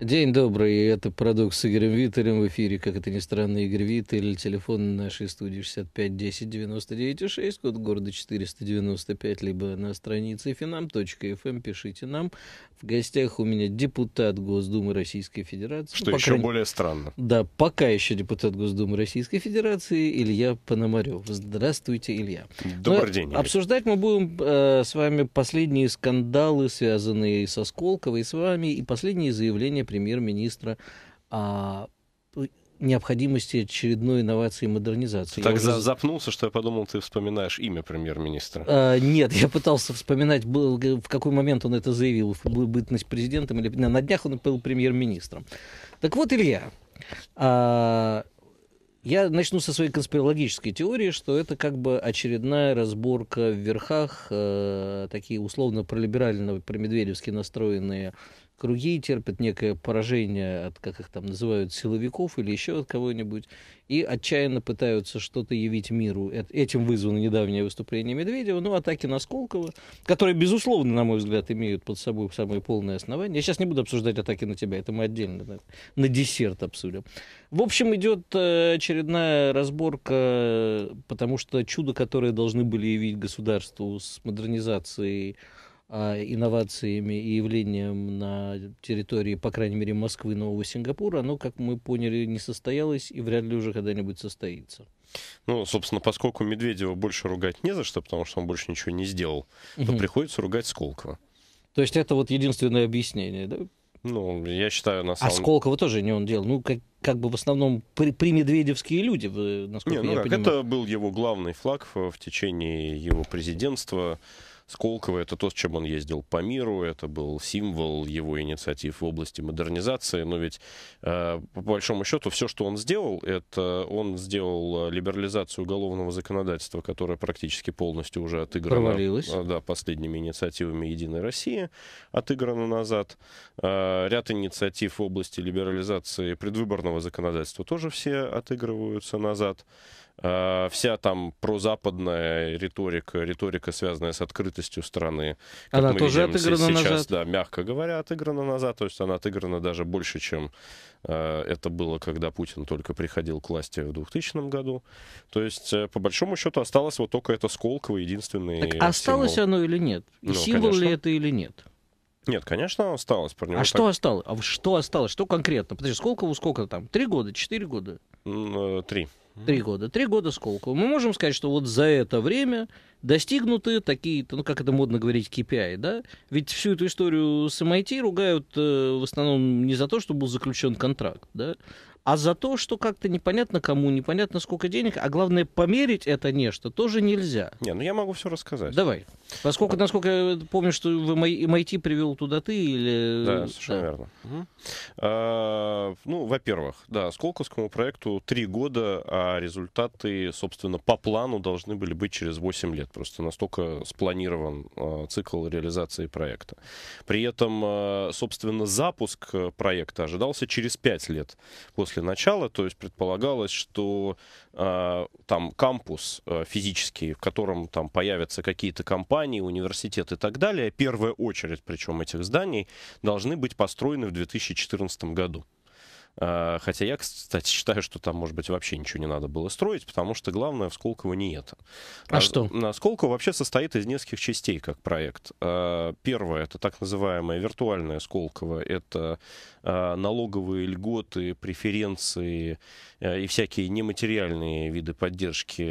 День добрый, это «Парадокс» с Игорем Виттелем в эфире, как это ни странно, Игорь Виттель, телефон нашей студии 65 10 99 6, код города 495, либо на странице finam.fm, эм эм. пишите нам. В гостях у меня депутат Госдумы Российской Федерации. Что еще крайней... более странно. Да, пока еще депутат Госдумы Российской Федерации Илья Пономарев. Здравствуйте, Илья. Добрый Но ну, день. Игорь. Обсуждать мы будем э, с вами последние скандалы, связанные со Сколковой, с вами, и последние заявления премьер-министра о необходимости очередной инновации и модернизации. Ты так я уже... запнулся, что я подумал, ты вспоминаешь имя премьер-министра. А, нет, я пытался вспоминать, был, в какой момент он это заявил, в бытность президентом или... На днях он был премьер-министром. Так вот, Илья, а... Я начну со своей конспирологической теории, что это как бы очередная разборка в верхах, э, такие условно пролиберально промедведевски настроенные круги терпят некое поражение от, как их там называют, силовиков или еще от кого-нибудь, и отчаянно пытаются что-то явить миру. Э, этим вызвано недавнее выступление Медведева, ну, атаки на Сколково, которые, безусловно, на мой взгляд, имеют под собой самые полные основания. Я сейчас не буду обсуждать атаки на тебя, это мы отдельно да, на десерт обсудим. В общем, идет э, очередная разборка, потому что чудо, которое должны были явить государству с модернизацией а, инновациями и явлением на территории, по крайней мере, Москвы, Нового Сингапура, оно, как мы поняли, не состоялось и вряд ли уже когда-нибудь состоится. Ну, собственно, поскольку Медведева больше ругать не за что, потому что он больше ничего не сделал, угу. то приходится ругать Сколково. То есть это вот единственное объяснение, да? Ну, я считаю, на а самом... А Сколково тоже не он делал. Ну, как, как бы в основном при, примедведевские люди, насколько не, ну я как, понимаю. Это был его главный флаг в, в течение его президентства. Сколково – это то, с чем он ездил по миру, это был символ его инициатив в области модернизации, но ведь э, по большому счету все, что он сделал, это он сделал э, либерализацию уголовного законодательства, которое практически полностью уже отыграно Провалилось. Э, да, последними инициативами «Единой России», отыграно назад. Ряд инициатив в области либерализации предвыборного законодательства тоже все отыгрываются назад. Э, вся там прозападная риторика, риторика, связанная с открытостью страны. Как она мы тоже видим, отыграна сейчас, назад. Да, мягко говоря, отыграна назад. То есть она отыграна даже больше, чем э, это было, когда Путин только приходил к власти в 2000 году. То есть, э, по большому счету, осталось вот только это Сколково, единственный так осталось символ. оно или нет? И ну, символ конечно. ли это или нет? Нет, конечно, осталось. Про него а так... что осталось? А что осталось? Что конкретно? Подожди, сколково сколько там? Три года, четыре года? Э, три. Три года. Три года сколько? Мы можем сказать, что вот за это время достигнуты такие, ну как это модно говорить, KPI, да? Ведь всю эту историю с MIT эм ругают э, в основном не за то, что был заключен контракт, да? а за то, что как-то непонятно кому, непонятно сколько денег, а главное померить это нечто тоже нельзя. Не, ну я могу все рассказать. Давай. Поскольку, насколько я помню, что в MIT привел туда ты или... Да, совершенно да. верно. Угу. А, ну, во-первых, да, Сколковскому проекту три года, а результаты, собственно, по плану должны были быть через 8 лет. Просто настолько спланирован а, цикл реализации проекта. При этом, а, собственно, запуск э, проекта ожидался через 5 лет после начала, то есть предполагалось, что а, там кампус а, физический, в котором там появятся какие-то компании, компании, университет и так далее, первая очередь причем этих зданий, должны быть построены в 2014 году. Э, хотя я, кстати, считаю, что там, может быть, вообще ничего не надо было строить, потому что главное в Сколково не это. А, а что? Сколково вообще состоит из нескольких частей, как проект. Э, первое — это так называемое виртуальное Сколково. Это э, налоговые льготы, преференции и всякие нематериальные виды поддержки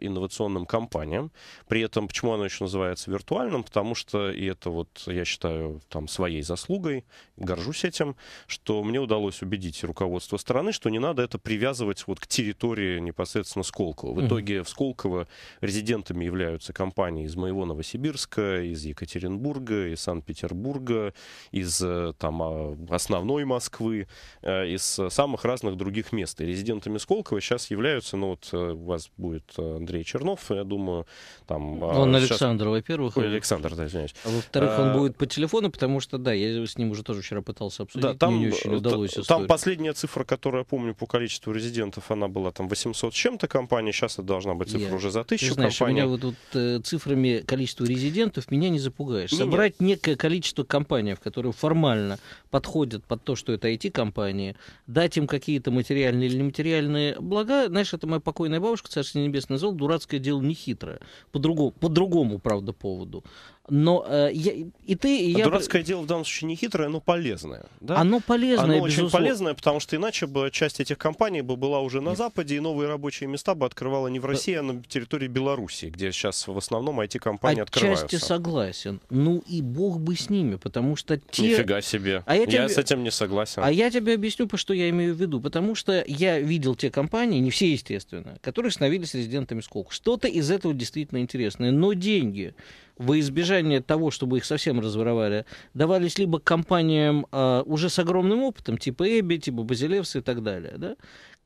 инновационным компаниям. При этом, почему оно еще называется виртуальным? Потому что, и это вот, я считаю, там, своей заслугой, горжусь этим, что мне удалось убедить убедить руководство страны, что не надо это привязывать вот к территории непосредственно Сколково. В итоге в Сколково резидентами являются компании из моего Новосибирска, из Екатеринбурга, из Санкт-Петербурга, из э, там, а, основной Москвы, э, из самых разных других мест. И резидентами Сколково сейчас являются, ну вот э, у вас будет Андрей Чернов, я думаю, там... А, ну, он сейчас... Александр, во-первых. Александр, да, извиняюсь. А во-вторых, он будет по телефону, потому что, да, я с ним уже тоже вчера пытался обсудить, да, там, мне не очень удалось. Там, там Последняя цифра, которую я помню по количеству резидентов, она была там 800 чем-то компаний, сейчас это должна быть цифра я, уже за 1000 знаешь, компаний. Меня вот тут э, цифрами количества резидентов меня не запугаешь. Меня... Собрать некое количество компаний, в которые формально подходят под то, что это IT-компании, дать им какие-то материальные или нематериальные блага, знаешь, это моя покойная бабушка, Царство Небесное Золото, дурацкое дело нехитрое. По-другому, по-другому, правда, поводу. Но э, и ты... И я... Дурацкое дело в данном случае не хитрое, но полезное. Да? Оно полезное, Оно очень полезное, потому что иначе бы часть этих компаний бы была уже на Нет. Западе, и новые рабочие места бы открывала не в э, России, а на территории Беларуси, где сейчас в основном эти компании Отчасти открываются. Отчасти согласен. Ну и бог бы с ними, потому что те... Нифига себе. А я, я тебе... я с этим не согласен. А я тебе объясню, по что я имею в виду. Потому что я видел те компании, не все, естественно, которые становились резидентами сколько. Что-то из этого действительно интересное. Но деньги во избежание того, чтобы их совсем разворовали, давались либо компаниям э, уже с огромным опытом, типа Эбби, типа Базилевс и так далее, да,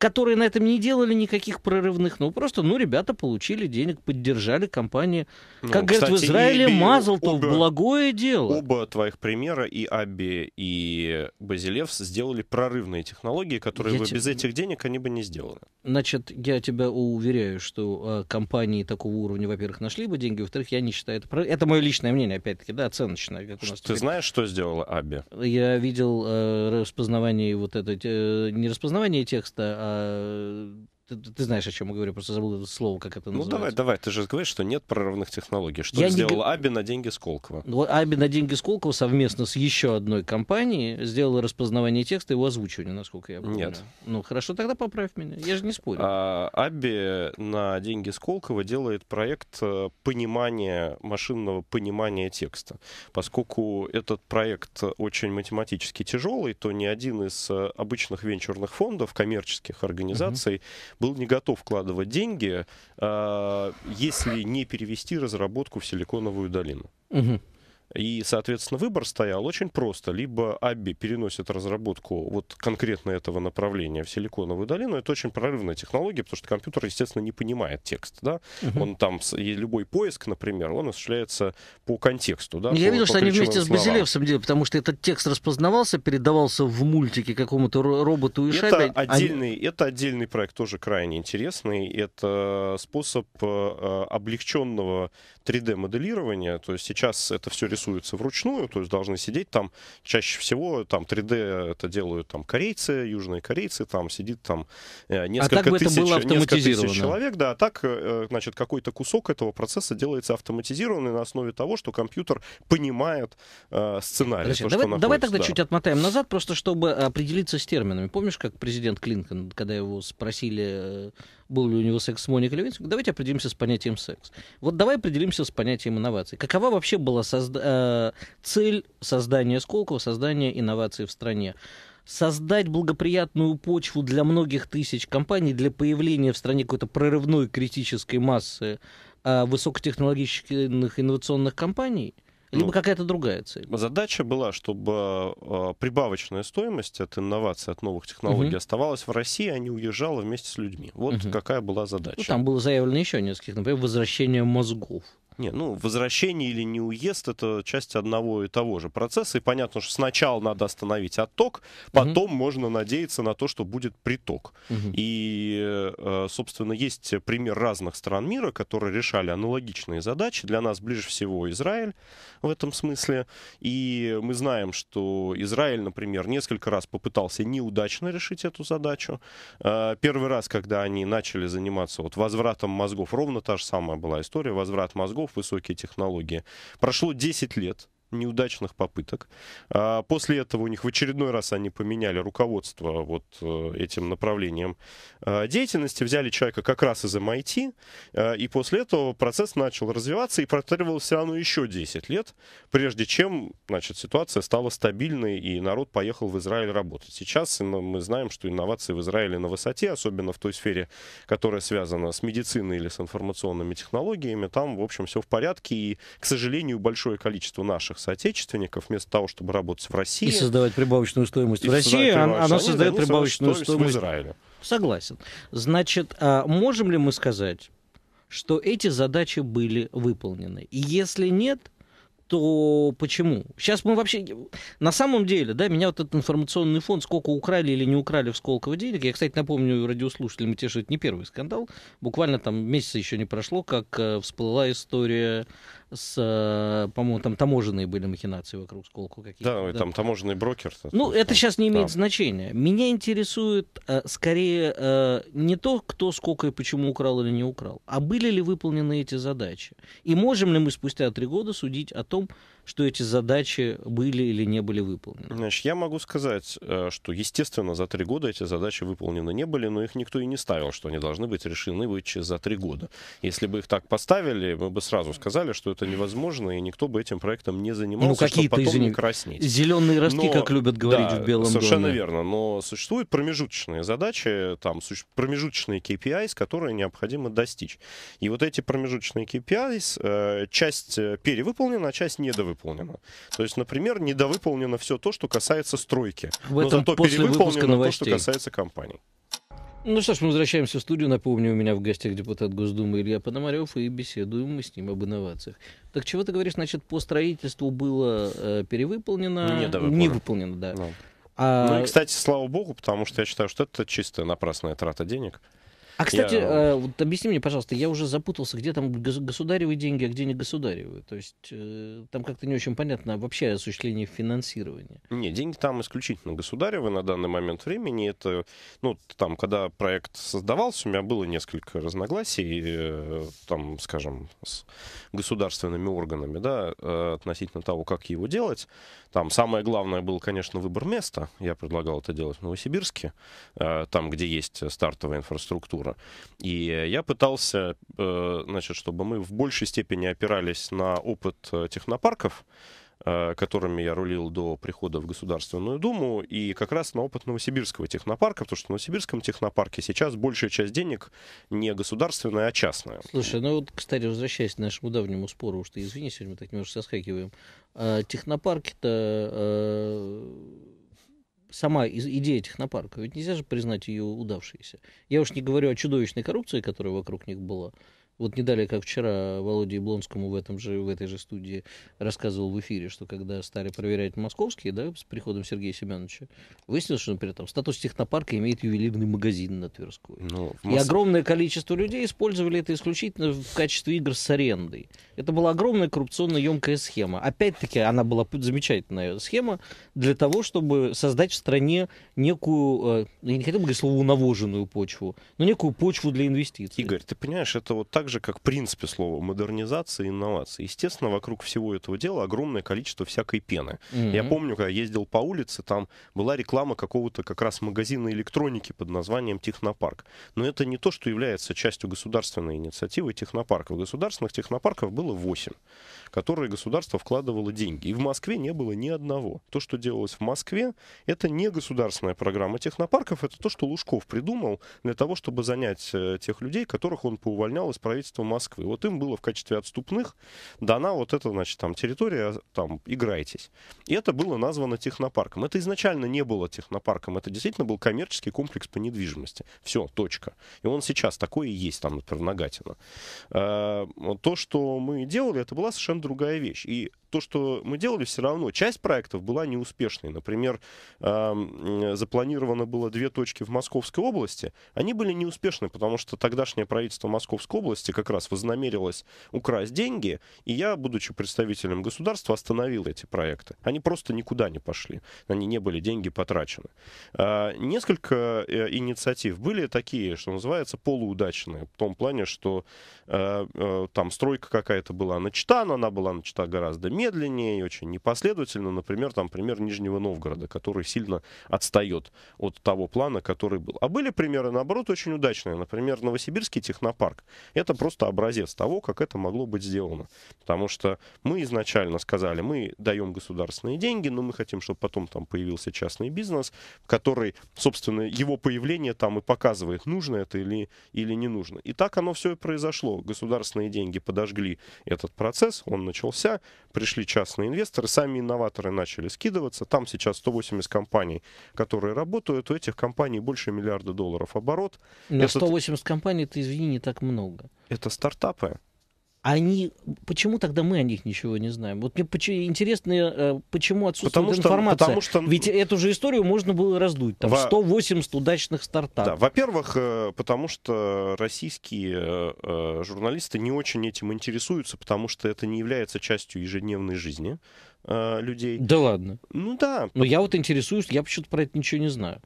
которые на этом не делали никаких прорывных, ну просто, ну, ребята получили денег, поддержали компании. Ну, как говорят в Израиле, мазал то благое дело. Оба твоих примера, и Аби, и Базилевс, сделали прорывные технологии, которые я бы те... без этих денег они бы не сделали. Значит, я тебя уверяю, что э, компании такого уровня, во-первых, нашли бы деньги, во-вторых, я не считаю это... Прорыв... Это мое личное мнение, опять-таки, да, оценочное. Ты теперь... знаешь, что сделала Аби? Я видел э, распознавание вот это... Э, не распознавание текста, а 呃。Ты, ты знаешь, о чем я говорю, просто забыл это слово, как это ну, называется. Ну давай, давай, ты же говоришь, что нет прорывных технологий. Что я сделал не... Аби на деньги Сколково? Ну, Аби на деньги Сколково совместно с еще одной компанией сделала распознавание текста и его озвучивание, насколько я помню. Нет. Ну хорошо, тогда поправь меня, я же не спорю. А, Аби на деньги Сколково делает проект э, понимания, машинного понимания текста. Поскольку этот проект очень математически тяжелый, то ни один из э, обычных венчурных фондов, коммерческих организаций, угу был не готов вкладывать деньги, а, если не перевести разработку в Силиконовую долину. Угу. И, соответственно, выбор стоял очень просто. Либо Абби переносит разработку вот конкретно этого направления в Силиконовую долину. Это очень прорывная технология, потому что компьютер, естественно, не понимает текст. Да? Угу. Он там, и любой поиск, например, он осуществляется по контексту. Да? Я по, видел, по что они вместе с Базилевсом делали, потому что этот текст распознавался, передавался в мультике какому-то роботу и это шабе. Отдельный, они... Это отдельный проект, тоже крайне интересный. Это способ э, э, облегченного 3D-моделирования. То есть сейчас это все рисуется рисуется вручную, то есть должны сидеть там, чаще всего там 3D это делают там корейцы, южные корейцы, там сидит там э, а несколько, а так бы тысяч, это было несколько тысяч человек, да, а так, э, значит, какой-то кусок этого процесса делается автоматизированный на основе того, что компьютер понимает э, сценарий. Подожди, то, давай, давай тогда да. чуть отмотаем назад, просто чтобы определиться с терминами. Помнишь, как президент Клинкен, когда его спросили э, был ли у него секс с Моникой Левинской, давайте определимся с понятием секс. Вот давай определимся с понятием инноваций. Какова вообще была созда- э, цель создания Сколково, создания инноваций в стране? создать благоприятную почву для многих тысяч компаний, для появления в стране какой-то прорывной критической массы э, высокотехнологичных инновационных компаний – либо ну, какая-то другая цель? Задача была, чтобы а, прибавочная стоимость от инноваций, от новых технологий угу. оставалась в России, а не уезжала вместе с людьми. Вот угу. какая была ну, задача. Ну, там было заявлено еще нескольких, например, возвращение мозгов. Не, ну, возвращение или не уезд – это часть одного и того же процесса. И понятно, что сначала надо остановить отток, потом угу. можно надеяться на то, что будет приток. Угу. И, э, собственно, есть пример разных стран мира, которые решали аналогичные задачи. Для нас ближе всего Израиль в этом смысле. И мы знаем, что Израиль, например, несколько раз попытался неудачно решить эту задачу. Э, первый раз, когда они начали заниматься вот возвратом мозгов, ровно та же самая была история, возврат мозгов, высокие технологии. Прошло 10 лет, неудачных попыток. А после этого у них в очередной раз они поменяли руководство вот э, этим направлением а, деятельности, взяли человека как раз из MIT, а, и после этого процесс начал развиваться и протребовал все равно еще 10 лет, прежде чем значит, ситуация стала стабильной и народ поехал в Израиль работать. Сейчас мы знаем, что инновации в Израиле на высоте, особенно в той сфере, которая связана с медициной или с информационными технологиями, там, в общем, все в порядке, и, к сожалению, большое количество наших соотечественников, вместо того, чтобы работать в России. И создавать прибавочную стоимость в России, а она, она создает ну, прибавочную стоимость в Израиле. Согласен. Значит, а можем ли мы сказать, что эти задачи были выполнены? И если нет, то почему? Сейчас мы вообще... На самом деле, да, меня вот этот информационный фон, сколько украли или не украли в Сколково денег, я, кстати, напомню радиослушателям, те, что это не первый скандал, буквально там месяца еще не прошло, как э, всплыла история с, э, по-моему, там таможенные были махинации вокруг Сколку какие-то. Да, да, там таможенный брокер. Ну, это сейчас не имеет да. значения. Меня интересует э, скорее э, не то, кто сколько и почему украл или не украл, а были ли выполнены эти задачи. И можем ли мы спустя три года судить о том, что эти задачи были или не были выполнены? Значит, я могу сказать, э, что, естественно, за три года эти задачи выполнены не были, но их никто и не ставил, что они должны быть решены быть за три года. Если бы их так поставили, мы бы сразу сказали, что это невозможно, и никто бы этим проектом не занимался, ну, какие чтобы потом извини, не краснеть. Зеленые ростки, но, как любят говорить да, в Белом совершенно доме. верно, но существуют промежуточные задачи, там промежуточные KPI, с которые необходимо достичь. И вот эти промежуточные KPI, э, часть э, перевыполнена, а часть недовыполнена недовыполнено. То есть, например, недовыполнено все то, что касается стройки. В этом но зато после перевыполнено то, что касается компаний. Ну что ж, мы возвращаемся в студию. Напомню, у меня в гостях депутат Госдумы Илья Пономарев, и беседуем мы с ним об инновациях. Так чего ты говоришь, значит, по строительству было э, перевыполнено? Не выполнено, да. Ну. А... Ну и, кстати, слава богу, потому что я считаю, что это чистая напрасная трата денег. А, кстати, я... э, вот объясни мне, пожалуйста, я уже запутался, где там государевые деньги, а где не государевые. То есть э, там как-то не очень понятно вообще осуществление финансирования. Не, деньги там исключительно государевые на данный момент времени. Это, ну, там, когда проект создавался, у меня было несколько разногласий, э, там, скажем, с государственными органами, да, э, относительно того, как его делать. Там самое главное было, конечно, выбор места. Я предлагал это делать в Новосибирске, э, там, где есть стартовая инфраструктура важно. И я пытался, э, значит, чтобы мы в большей степени опирались на опыт э, технопарков, э, которыми я рулил до прихода в Государственную Думу, и как раз на опыт Новосибирского технопарка, потому что в Новосибирском технопарке сейчас большая часть денег не государственная, а частная. Слушай, ну вот, кстати, возвращаясь к нашему давнему спору, уж ты извини, сегодня мы так немножко соскакиваем, а, технопарки-то сама идея технопарка, ведь нельзя же признать ее удавшейся. Я уж не говорю о чудовищной коррупции, которая вокруг них была. Вот не далее, как вчера Володе Блонскому в, этом же, в этой же студии рассказывал в эфире, что когда стали проверять московские, да, с приходом Сергея Семеновича, выяснилось, что, например, там статус технопарка имеет ювелирный магазин на Тверской. Ну, Мос... И огромное количество людей использовали это исключительно в качестве игр с арендой. Это была огромная коррупционно емкая схема. Опять-таки, она была замечательная схема для того, чтобы создать в стране некую, э, я не хотел бы говорить слово навоженную почву, но некую почву для инвестиций. Игорь, ты понимаешь, это вот так же, как в принципе слово модернизация и инновации. Естественно, вокруг всего этого дела огромное количество всякой пены. Mm-hmm. Я помню, когда ездил по улице, там была реклама какого-то как раз магазина электроники под названием Технопарк. Но это не то, что является частью государственной инициативы технопарков. Государственных технопарков было было 8 которые государство вкладывало деньги. И в Москве не было ни одного. То, что делалось в Москве, это не государственная программа технопарков, это то, что Лужков придумал для того, чтобы занять э, тех людей, которых он поувольнял из правительства Москвы. Вот им было в качестве отступных дана вот эта, значит, там территория, а, там, играйтесь. И это было названо технопарком. Это изначально не было технопарком, это действительно был коммерческий комплекс по недвижимости. Все, точка. И он сейчас такой и есть, там, например, в Нагатина. Э, то, что мы не делали, это была совершенно другая вещь. И то, что мы делали, все равно часть проектов была неуспешной. Например, э, запланировано было две точки в Московской области. Они были неуспешны, потому что тогдашнее правительство Московской области как раз вознамерилось украсть деньги, и я, будучи представителем государства, остановил эти проекты. Они просто никуда не пошли. Они не были деньги потрачены. Э, несколько э, инициатив были такие, что называется, полуудачные. В том плане, что э, э, там стройка какая-то была начата, но она была начата гораздо меньше медленнее, и очень непоследовательно. Например, там пример Нижнего Новгорода, который сильно отстает от того плана, который был. А были примеры, наоборот, очень удачные. Например, Новосибирский технопарк. Это просто образец того, как это могло быть сделано. Потому что мы изначально сказали, мы даем государственные деньги, но мы хотим, чтобы потом там появился частный бизнес, который, собственно, его появление там и показывает, нужно это или, или не нужно. И так оно все и произошло. Государственные деньги подожгли этот процесс, он начался, пришли пришли частные инвесторы, сами инноваторы начали скидываться. Там сейчас 180 компаний, которые работают. У этих компаний больше миллиарда долларов оборот. На это... 180 компаний, это, извини, не так много. Это стартапы они почему тогда мы о них ничего не знаем? Вот мне почему, интересно, э, почему отсутствует потому что, информация? Потому что... Ведь эту же историю можно было раздуть. Там Во... 180 удачных стартапов. Да, во-первых, э, потому что российские э, журналисты не очень этим интересуются, потому что это не является частью ежедневной жизни людей. Да ладно. Ну да. Но я вот интересуюсь, я почему-то про это ничего не знаю.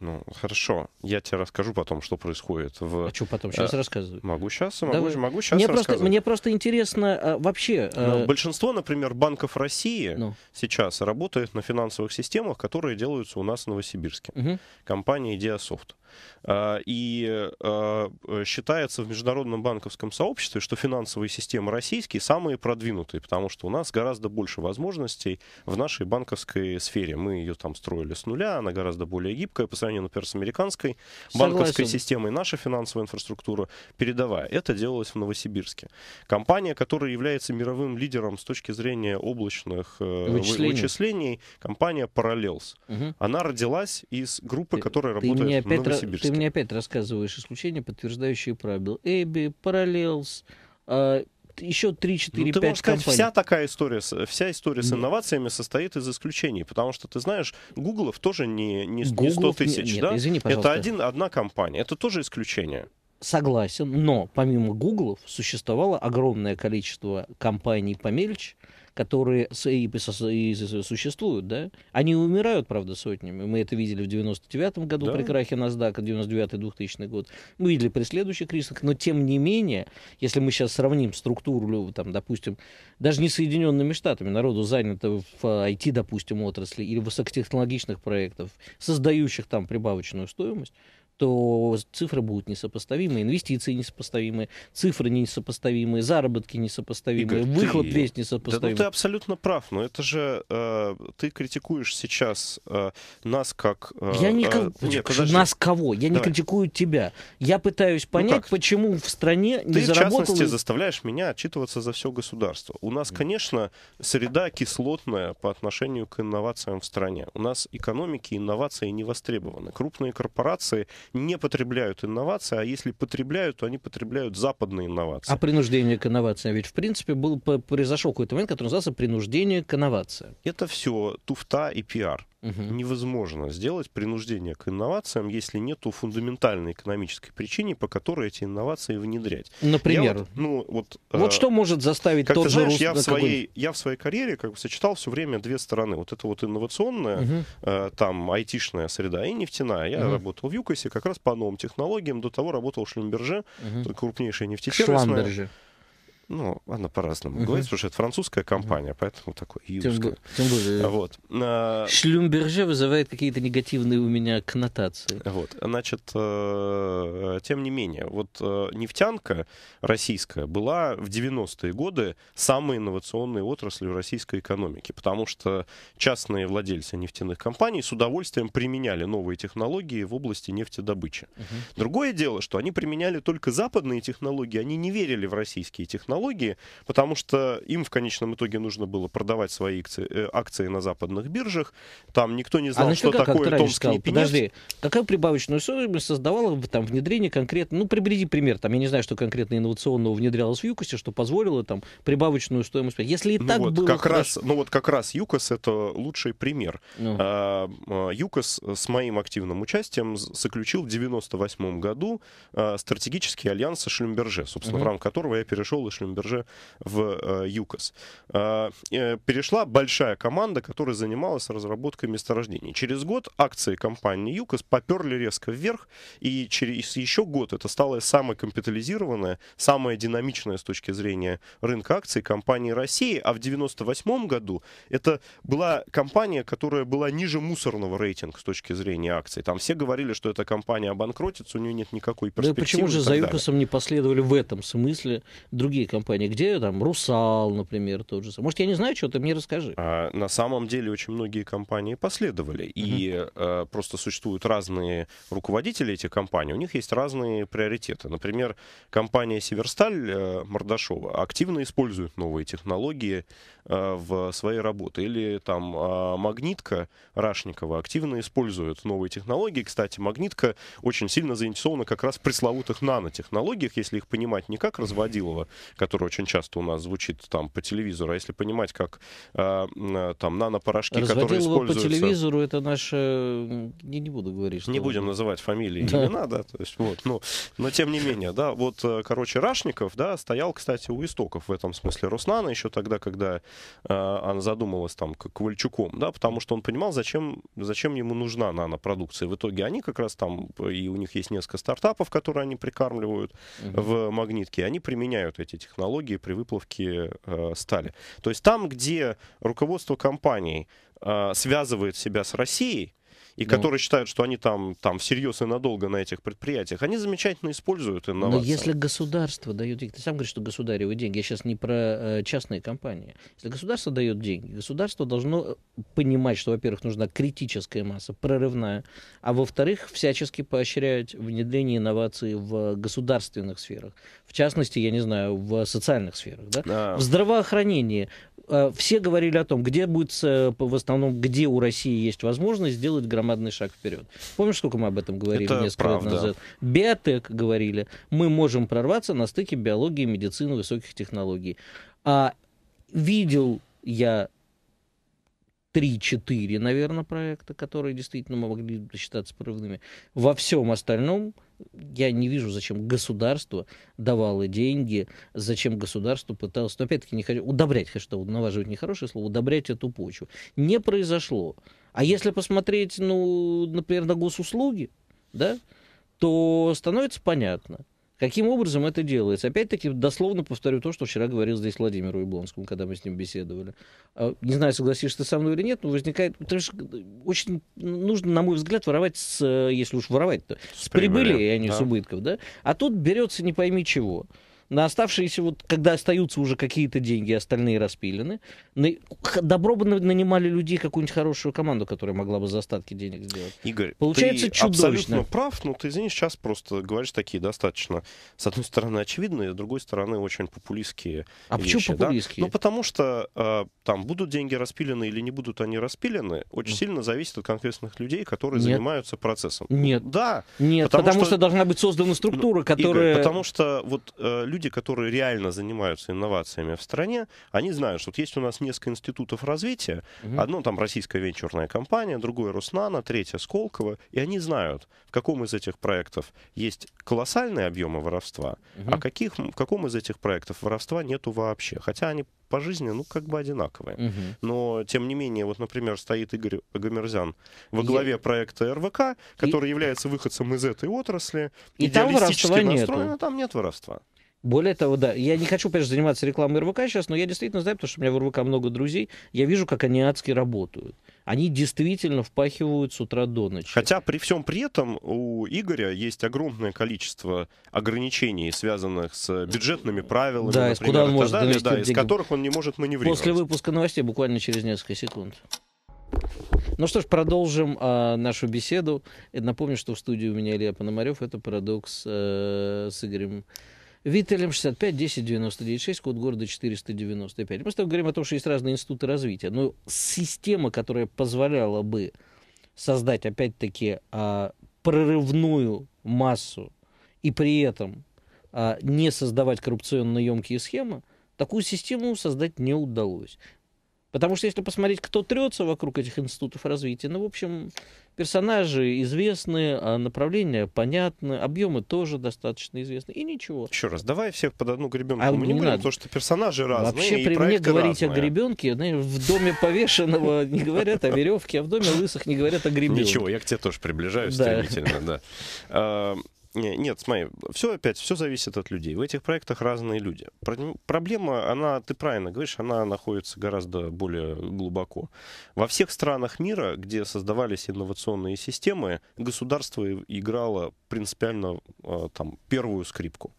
Ну, хорошо. Я тебе расскажу потом, что происходит в... А что потом? Сейчас а, э, рассказываю. Могу сейчас, могу, Давай. могу сейчас мне просто, мне просто интересно а, вообще... Ну, а... Ну, большинство, например, банков России ну. сейчас работает на финансовых системах, которые делаются у нас в Новосибирске. Угу. Компания Ideasoft. А, и а, считается в международном банковском сообществе, что финансовые системы российские самые продвинутые, потому что у нас гораздо больше возможностей в нашей банковской сфере. Мы ее там строили с нуля, она гораздо более гибкая по сравнению, например, с американской Согласен. банковской системой. Наша финансовая инфраструктура передовая. Это делалось в Новосибирске. Компания, которая является мировым лидером с точки зрения облачных э, вычислений, вычислений компания Parallels. Угу. Она родилась из группы, ты, которая ты работает в Новосибирске ты мне опять рассказываешь исключения, подтверждающие правила. Эйби, Параллелс, еще 3-4-5 ну, ты сказать, компаний. вся такая история, вся история с инновациями состоит из исключений, потому что, ты знаешь, Гуглов тоже не, не, не 100 тысяч, нет, да? извини, пожалуйста. Это один, одна компания, это тоже исключение. Согласен, но помимо Гуглов существовало огромное количество компаний помельче, которые и, и, и существуют, да, они умирают, правда, сотнями. Мы это видели в 99-м году да. при крахе NASDAQ, 99-2000 год. Мы видели при следующих кризисах, но тем не менее, если мы сейчас сравним структуру, там, допустим, даже не Соединенными Штатами, народу занято в IT, допустим, отрасли или высокотехнологичных проектов, создающих там прибавочную стоимость, то цифры будут несопоставимые, инвестиции несопоставимые, цифры несопоставимые, заработки несопоставимые, Игорь, выхлоп ты... весь несопоставимый. Да, ну ты абсолютно прав, но это же э, ты критикуешь сейчас э, нас как... Э, я не... Э, нет, нас кого? Я Давай. не критикую тебя. Я пытаюсь ну понять, ну почему в стране ты, не заработало... Ты, в частности, заставляешь меня отчитываться за все государство. У нас, конечно, среда кислотная по отношению к инновациям в стране. У нас экономики, инновации не востребованы. Крупные корпорации не потребляют инновации, а если потребляют, то они потребляют западные инновации. А принуждение к инновациям? Ведь, в принципе, был, произошел какой-то момент, который назывался принуждение к инновациям. Это все туфта и пиар угу. невозможно сделать принуждение к инновациям, если нет фундаментальной экономической причины, по которой эти инновации внедрять. Например, вот, ну вот, вот э, что может заставить как тот ты же знаешь, я в своей я в своей карьере как бы сочетал все время две стороны, вот это вот инновационная, угу. э, там айтишная среда и нефтяная. Я угу. работал в ЮКОСе как раз по новым технологиям, до того работал в Шлюмберже, угу. крупнейшая нефтетерминальная. Ну, она по-разному угу. говорится, потому что это французская компания, поэтому такой юрская. Тем, более. Вот. Шлюмберже вызывает какие-то негативные у меня коннотации. Вот. Значит, э, тем не менее, вот э, нефтянка российская была в 90-е годы самой инновационной отраслью российской экономики, потому что частные владельцы нефтяных компаний с удовольствием применяли новые технологии в области нефтедобычи. Угу. Другое дело, что они применяли только западные технологии, они не верили в российские технологии, технологии, потому что им в конечном итоге нужно было продавать свои акции, э, акции на западных биржах. Там никто не знал, а что как, такое как томский сказал, Подожди, какая прибавочную стоимость создавала там внедрение конкретно, ну, приведи пример, там, я не знаю, что конкретно инновационного внедрялось в ЮКОСе, что позволило там прибавочную стоимость. Если и ну так вот, было... Как хорошо... раз, ну вот как раз ЮКОС это лучший пример. Ну. А, а ЮКОС э, с моим активным участием заключил в 98 году э, стратегический альянс со Шлюмберже, собственно, угу. в рамках которого я перешел из Шлюмберже бирже в э, ЮКОС, а, э, перешла большая команда, которая занималась разработкой месторождений. Через год акции компании ЮКОС поперли резко вверх, и через еще год это стало самой капитализированная, самая динамичная с точки зрения рынка акций компании России, а в 98 году это была компания, которая была ниже мусорного рейтинга с точки зрения акций. Там все говорили, что эта компания обанкротится, у нее нет никакой перспективы. Да почему же за ЮКОСом не последовали в этом смысле другие компании, где там «Русал», например, тот же. Может, я не знаю, что ты мне расскажи. А, на самом деле очень многие компании последовали. Uh-huh. И а, просто существуют разные руководители этих компаний. У них есть разные приоритеты. Например, компания «Северсталь» а, Мордашова активно использует новые технологии а, в своей работе. Или там а, «Магнитка» Рашникова активно использует новые технологии. Кстати, «Магнитка» очень сильно заинтересована как раз в пресловутых нанотехнологиях, если их понимать не как разводилово который очень часто у нас звучит там по телевизору, а если понимать, как э, э там нанопорошки, Разводил которые его используются... по телевизору, это наше... Не, не буду говорить. Что не будем называть фамилии да. имена, да, то есть вот, ну, но тем не менее, да, вот, э, короче, Рашников, да, стоял, кстати, у истоков в этом смысле Руслана еще тогда, когда э, она задумалась там к Ковальчуком, да, потому что он понимал, зачем, зачем ему нужна нанопродукция. В итоге они как раз там, и у них есть несколько стартапов, которые они прикармливают uh-huh. в магнитке, они применяют эти технологии технологии при выплавке э, стали. То есть там, где руководство компаний э, связывает себя с Россией, и ну, которые считают, что они там, там всерьез и надолго на этих предприятиях, они замечательно используют инновации. Но если государство дает деньги, ты сам говоришь, что государевые деньги, я сейчас не про э, частные компании. Если государство дает деньги, государство должно э, понимать, что, во-первых, нужна критическая масса, прорывная, а во-вторых, всячески поощрять внедрение инноваций в государственных сферах. В частности, я не знаю, в социальных сферах, да? а... в здравоохранении, Э, все говорили о том, где будет, э, в основном, где у России есть возможность сделать громадный шаг вперед. Помнишь, сколько мы об этом говорили Это несколько правда. лет назад? Биотек говорили, мы можем прорваться на стыке биологии, медицины, высоких технологий. А видел я три-четыре, наверное, проекта, которые действительно могли считаться прорывными. Во всем остальном я не вижу, зачем государство давало деньги, зачем государство пыталось, но опять-таки не хочу, удобрять, что наваживать нехорошее слово, удобрять эту почву. Не произошло. А если посмотреть, ну, например, на госуслуги, да, то становится понятно – Каким образом это делается? Опять-таки, дословно повторю то, что вчера говорил здесь Владимиру Яблонскому, когда мы с ним беседовали. А, не знаю, согласишься ты со мной или нет, но возникает... Потому что э, очень нужно, на мой взгляд, воровать, с, э, если уж воровать-то, с, с прибыли, прибыли, а не да. с убытков. Да? А тут берется не пойми чего – на оставшиеся, вот, когда остаются уже какие-то деньги, остальные распилены, на, добро бы нанимали людей, какую-нибудь хорошую команду, которая могла бы за остатки денег сделать. Игорь, Получается ты чудовищно. абсолютно прав, но ты, извини, сейчас просто говоришь такие достаточно, с одной стороны, очевидные, с другой стороны, очень популистские А вещи, почему популистские? Да? Ну, потому что э, там будут деньги распилены или не будут они распилены, очень mm. сильно зависит от конкретных людей, которые Нет. занимаются процессом. Нет. Да. Нет, потому, потому что... что должна быть создана структура, которая... Игорь, потому что вот э, люди люди, которые реально занимаются инновациями в стране, они знают, что вот есть у нас несколько институтов развития, угу. одно там российская венчурная компания, другое Руснана, третье Сколково, и они знают, в каком из этих проектов есть колоссальные объемы воровства, угу. а каких, в каком из этих проектов воровства нету вообще. Хотя они по жизни, ну, как бы одинаковые. Угу. Но, тем не менее, вот, например, стоит Игорь Гомерзян во главе Я... проекта РВК, который и... является выходцем из этой отрасли. И там воровства настроен, нет. А там нет воровства. Более того, да, я не хочу, конечно, заниматься рекламой РВК сейчас, но я действительно знаю, потому что у меня в РВК много друзей, я вижу, как они адски работают. Они действительно впахивают с утра до ночи. Хотя при всем при этом у Игоря есть огромное количество ограничений, связанных с бюджетными правилами, да, например, из, куда он может далее, да, из которых он не может маневрировать. После выпуска новостей буквально через несколько секунд. Ну что ж, продолжим э, нашу беседу. Напомню, что в студии у меня Илья Пономарев. Это «Парадокс» э, с Игорем Виттелем 65 10 99 6, код города 495. Мы с тобой говорим о том, что есть разные институты развития. Но система, которая позволяла бы создать, опять-таки, а, прорывную массу и при этом а, не создавать коррупционно емкие схемы, такую систему создать не удалось. Потому что если посмотреть, кто трется вокруг этих институтов развития, ну, в общем, персонажи известны, а направления понятны, объемы тоже достаточно известны, и ничего. Еще раз, давай всех под одну гребенку. А, мы не, не будем, потому что персонажи разные. Вообще при мне говорить разные. о гребенке, знаешь, в доме повешенного не говорят о веревке, а в доме лысых не говорят о гребенке. Ничего, я к тебе тоже приближаюсь стремительно, да. А, нет, смотри, все опять, все зависит от людей. В этих проектах разные люди. Ну, проблема, она, ты правильно говоришь, она находится гораздо более глубоко. Во всех странах мира, где создавались инновационные системы, государство играло принципиально а, там первую скрипку.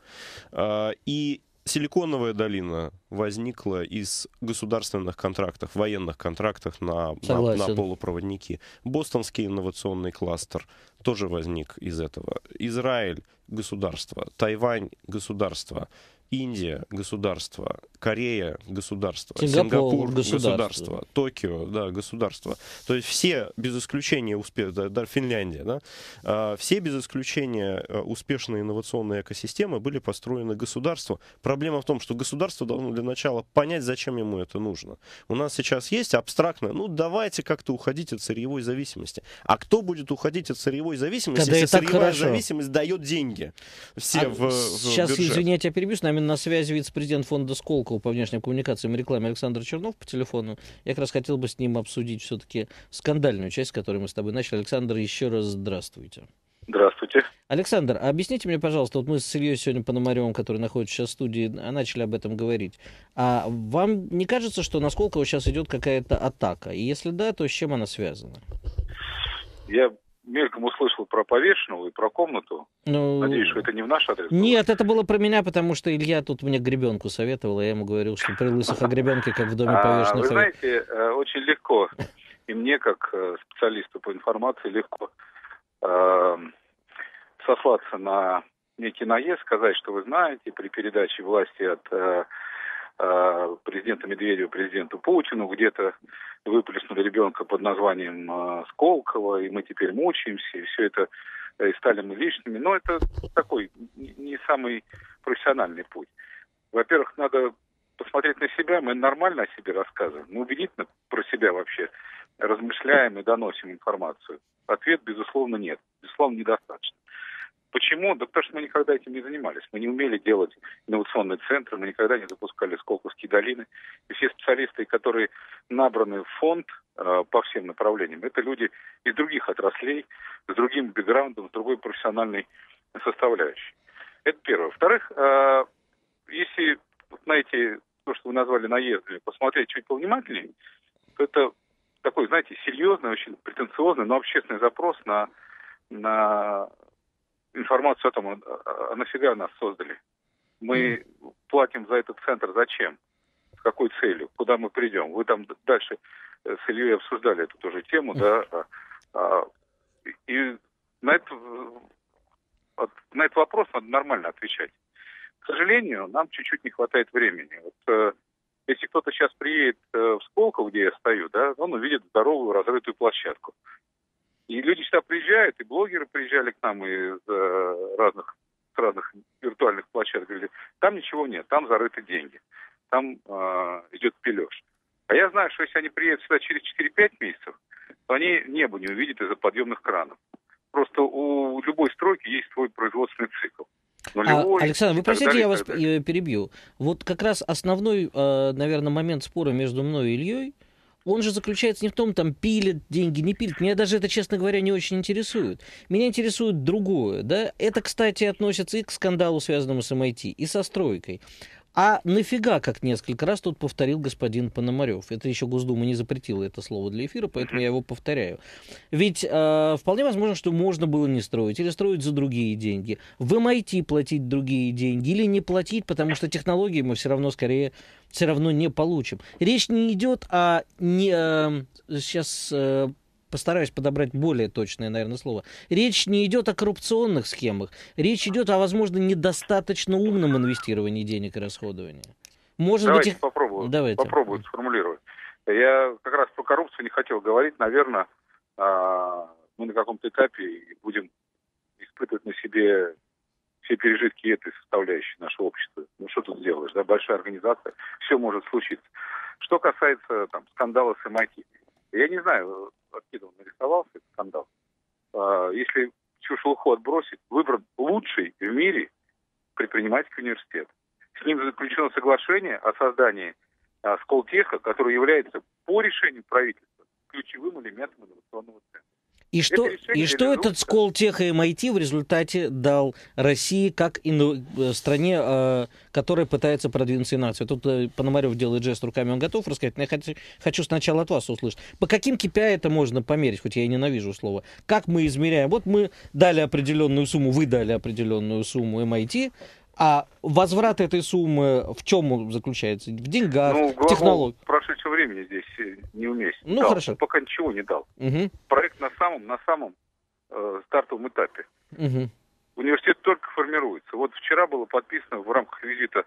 А, и Силиконовая долина возникла из государственных контрактов, военных контрактов на, на, на полупроводники. Бостонский инновационный кластер тоже возник из этого. Израиль государство, Тайвань государство, Индия государство, Корея государство, Сингапур, Сингапур государство. государство, Токио да, государство. То есть все без исключения успешные, да, да, Финляндия, да, а, все без исключения э, успешные инновационные экосистемы были построены государством. Проблема в том, что государство должно для начала понять, зачем ему это нужно. У нас сейчас есть абстрактное, ну давайте как-то уходить от сырьевой зависимости. А кто будет уходить от сырьевой зависимости, Когда если сырьевая хорошо. зависимость дает деньги? А все а в, в сейчас, бюджет. извините, я перебью, с нами на связи вице-президент фонда Сколково по внешним коммуникациям и рекламе Александр Чернов по телефону. Я как раз хотел бы с ним обсудить все-таки скандальную часть, которую мы с тобой начали. Александр, еще раз здравствуйте. Здравствуйте. Александр, объясните мне, пожалуйста, вот мы с Ильей сегодня Пономаревым, который находится сейчас в студии, а начали об этом говорить. А вам не кажется, что на Сколково сейчас идет какая-то атака? И если да, то с чем она связана? Я мельком услышал про повешенного и про комнату. Ну... Надеюсь, что это не в наш адрес. Нет, было. это было про меня, потому что Илья тут мне гребенку советовал, и а я ему говорил, что при лысых о гребенке, как в доме а, повешенных. Вы знаете, э, очень легко, и мне, как э, специалисту по информации, легко эм, сослаться на некий наезд, сказать, что вы знаете, при передаче власти от э, президента Медведева президенту Путину где-то выплеснули ребенка под названием а, Сколково, и мы теперь мучаемся, и все это э, и стали мы личными. Но это такой не самый профессиональный путь. Во-первых, надо посмотреть на себя. Мы нормально о себе рассказываем, мы убедительно про себя вообще размышляем и доносим информацию. Ответ, безусловно, нет. Безусловно, недостаточно. Почему? Да потому что мы никогда этим не занимались. Мы не умели делать инновационные центры, мы никогда не запускали Сколковские долины. И все специалисты, которые набраны в фонд э, по всем направлениям, это люди из других отраслей, с другим бэкграундом, с другой профессиональной составляющей. Это первое. Во-вторых, э, если на эти, то, что вы назвали наездами, посмотреть чуть повнимательнее, то это такой, знаете, серьезный, очень претенциозный, но общественный запрос на, на информацию о том, а, а нафига нас создали? Мы mm. платим за этот центр зачем? С какой целью? Куда мы придем? Вы там дальше э, с Ильей обсуждали эту тоже тему, mm. да? А, а, и на этот, на этот вопрос надо нормально отвечать. К сожалению, нам чуть-чуть не хватает времени. Вот, э, если кто-то сейчас приедет э, в Сколково, где я стою, да, он увидит здоровую разрытую площадку. И люди сюда приезжают, и блогеры приезжали к нам из э, разных, разных виртуальных площадок, говорили, там ничего нет, там зарыты деньги, там э, идет пележ. А я знаю, что если они приедут сюда через 4-5 месяцев, то они небо не увидят из-за подъемных кранов. Просто у любой стройки есть свой производственный цикл. а, Александр, вы простите, я вас перебью. Вот как раз основной, э, наверное, момент спора между мной и Ильей – он же заключается не в том, там, пилят деньги, не пилят. Меня даже это, честно говоря, не очень интересует. Меня интересует другое, да. Это, кстати, относится и к скандалу, связанному с MIT, эм и со стройкой. А нафига, как несколько раз тут повторил господин Пономарев. Это еще Госдума не запретила это слово для эфира, поэтому я его повторяю. Ведь э, вполне возможно, что можно было не строить или строить за другие деньги. В MIT эм платить другие деньги или не платить, потому что технологии мы все равно скорее все равно не получим. Речь не идет о не, э, сейчас э, постараюсь подобрать более точное, наверное, слово. Речь не идет о коррупционных схемах. Речь идет о, возможно, недостаточно умном инвестировании денег и расходовании. Может Давайте быть, их... попробую. Давайте. Попробую сформулировать. Я как раз про коррупцию не хотел говорить. Наверное, а, мы на каком-то этапе будем испытывать на себе все пережитки этой составляющей нашего общества. Ну что тут сделаешь, да, большая организация, все может случиться. Что касается там, скандала с MIT, а я не знаю, Аркидов нарисовался этот скандал, а, если всю отбросить, выбран лучший в мире предпринимательский университет. С ним заключено соглашение о создании Сколтеха, а, который является по решению правительства ключевым элементом инновационного центра. И что, и что этот скол тех и MIT эм в результате дал России как ину, э, стране, э, которая пытается продвинуться нацию? Тут э, Пономарев делает жест руками, он готов рассказать, но я хочу, хочу сначала от вас услышать. По каким KPI это можно померить, хоть я и ненавижу слово? Как мы измеряем? Вот мы дали определенную сумму, вы дали определенную сумму MIT, эм а возврат этой суммы в чем он заключается? В деньгах, ну, в технологии? прошедшего времени здесь э, неуместен. Ну, дал. хорошо. пока ничего не дал. Угу. Проект на самом, на самом э, стартовом этапе. Угу. Университет только формируется. Вот вчера было подписано в рамках визита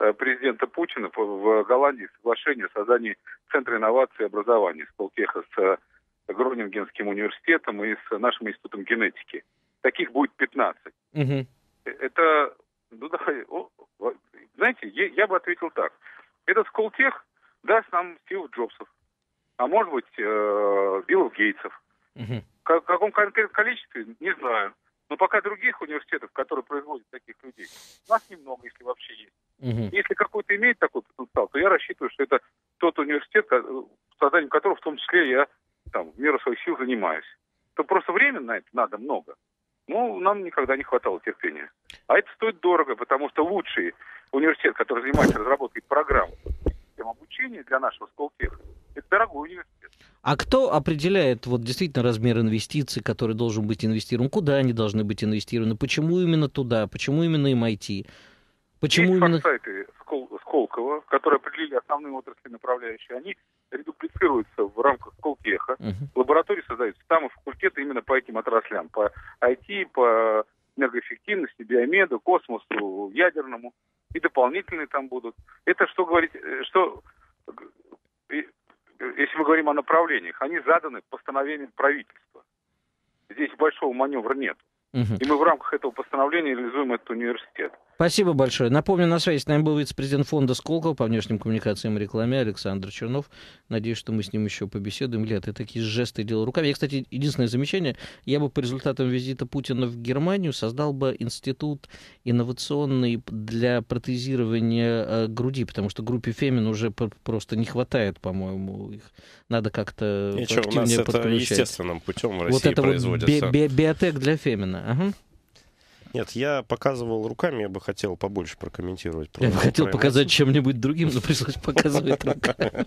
э, президента Путина в Голландии соглашение о создании Центра инноваций и образования Сполтеха с э, Гронингенским университетом и с нашим институтом генетики. Таких будет 15. Угу. Это ну, да, О, знаете, я, бы ответил так. Этот Сколтех даст нам Стив Джобсов, а может быть, э, Биллов Гейтсов. Угу. В каком конкретном количестве, не знаю. Но пока других университетов, которые производят таких людей, у нас немного, если вообще есть. Угу. Если какой-то имеет такой потенциал, то я рассчитываю, что это тот университет, созданием которого в том числе я там, в меру своих сил занимаюсь. То просто времени на это надо много. Ну, нам никогда не хватало терпения. А это стоит дорого, потому что лучший университет, который занимается разработкой программ систем обучения для нашего Сколтеха, это дорогой университет. А кто определяет вот действительно размер инвестиций, который должен быть инвестирован? Куда они должны быть инвестированы? Почему именно туда? Почему именно MIT? Почему Есть именно... форсайты Сколково, которые определили основные отрасли направляющие, они редуплицируются в рамках Сколкеха. Uh -huh. Лаборатории создаются там и факультеты именно по этим отраслям, по IT, по энергоэффективности, биомеду, космосу, ядерному. И дополнительные там будут. Это что говорить, э, что э, э, если мы говорим о направлениях, они заданы постановлением правительства. Здесь большого маневра нет. Uh -huh. И мы в рамках этого постановления реализуем этот университет. Спасибо большое. Напомню, на связи с нами был вице-президент фонда «Сколково» по внешним коммуникациям и рекламе Александр Чернов. Надеюсь, что мы с ним еще побеседуем. Илья, ты такие жесты делал руками. Я, кстати, единственное замечание. Я бы по результатам визита Путина в Германию создал бы институт инновационный для протезирования э, груди, потому что группе «Фемин» уже просто не хватает, по-моему. Их надо как-то Ничего, активнее у нас подключать. это естественным путем в России вот это производится. Вот би- би- биотек для «Фемина». Ага. Нет, я показывал руками, я бы хотел побольше прокомментировать. я бы хотел правильно. показать чем-нибудь другим, но пришлось показывать руками.